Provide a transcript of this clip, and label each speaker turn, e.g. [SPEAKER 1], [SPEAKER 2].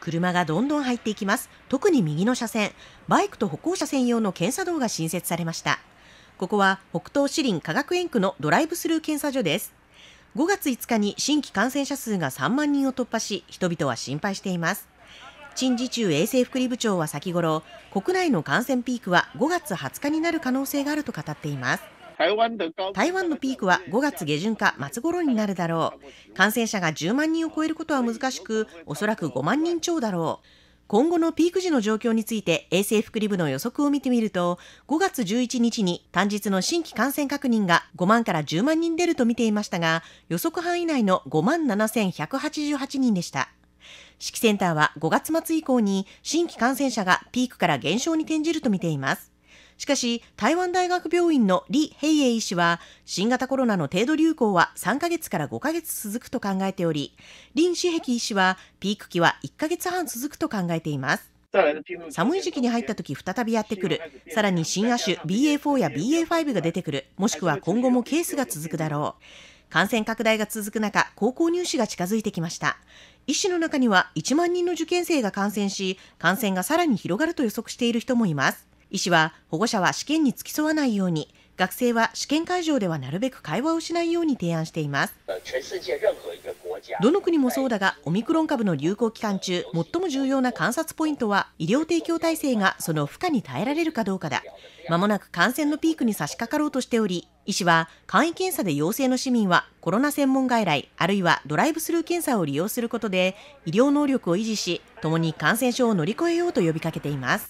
[SPEAKER 1] 車がどんどん入っていきます特に右の車線バイクと歩行者専用の検査道が新設されましたここは北東市林科学園区のドライブスルー検査所です5月5日に新規感染者数が3万人を突破し人々は心配しています陳時中衛生福利部長は先頃国内の感染ピークは5月20日になる可能性があると語っています台湾のピークは5月下旬か末頃になるだろう。感染者が10万人を超えることは難しく、おそらく5万人超だろう。今後のピーク時の状況について衛生福利部の予測を見てみると5月11日に単日の新規感染確認が5万から10万人出ると見ていましたが予測範囲内の5万7188人でした指揮センターは5月末以降に新規感染者がピークから減少に転じると見ていますしかし、台湾大学病院の李平英医師は、新型コロナの程度流行は3ヶ月から5ヶ月続くと考えており、林志碧医師は、ピーク期は1ヶ月半続くと考えています。寒い時期に入った時再びやってくるさらに新亜種 BA.4 や BA.5 が出てくるもしくは今後もケースが続くだろう感染拡大が続く中高校入試が近づいてきました医師の中には1万人の受験生が感染し感染がさらに広がると予測している人もいます医師は保護者は試験に付き添わないように学生は試験会場ではなるべく会話をしないように提案していますどの国もそうだが、オミクロン株の流行期間中、最も重要な観察ポイントは、医療提供体制がその負荷に耐えられるかどうかだ。まもなく感染のピークに差し掛かろうとしており、医師は簡易検査で陽性の市民はコロナ専門外来あるいはドライブスルー検査を利用することで医療能力を維持し共に感染症を乗り越えようと呼びかけています。